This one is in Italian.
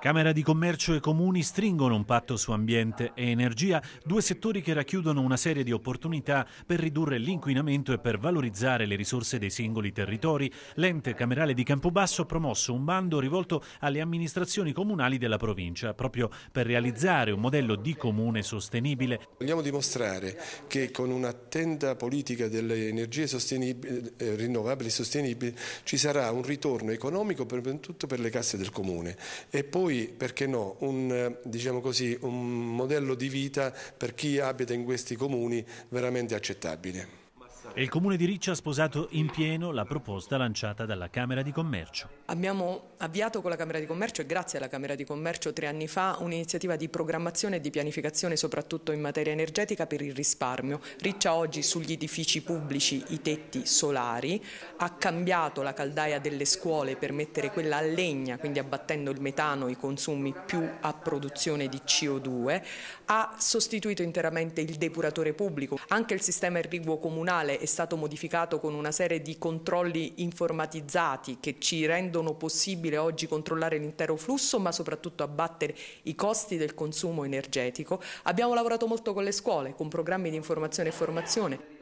Camera di Commercio e Comuni stringono un patto su ambiente e energia, due settori che racchiudono una serie di opportunità per ridurre l'inquinamento e per valorizzare le risorse dei singoli territori. L'ente camerale di Campobasso ha promosso un bando rivolto alle amministrazioni comunali della provincia, proprio per realizzare un modello di comune sostenibile. Vogliamo dimostrare che con un'attenta politica delle energie sostenibili, eh, rinnovabili sostenibili ci sarà un ritorno economico soprattutto per, per le casse del comune e poi cui, perché no, un, eh, diciamo così, un modello di vita per chi abita in questi comuni veramente accettabile. E il comune di Riccia ha sposato in pieno la proposta lanciata dalla Camera di Commercio. Abbiamo avviato con la Camera di Commercio e grazie alla Camera di Commercio tre anni fa un'iniziativa di programmazione e di pianificazione soprattutto in materia energetica per il risparmio. Riccia oggi sugli edifici pubblici i tetti solari, ha cambiato la caldaia delle scuole per mettere quella a legna, quindi abbattendo il metano, i consumi più a produzione di CO2, ha sostituito interamente il depuratore pubblico, anche il sistema irriguo comunale penale è stato modificato con una serie di controlli informatizzati che ci rendono possibile oggi controllare l'intero flusso ma soprattutto abbattere i costi del consumo energetico. Abbiamo lavorato molto con le scuole, con programmi di informazione e formazione.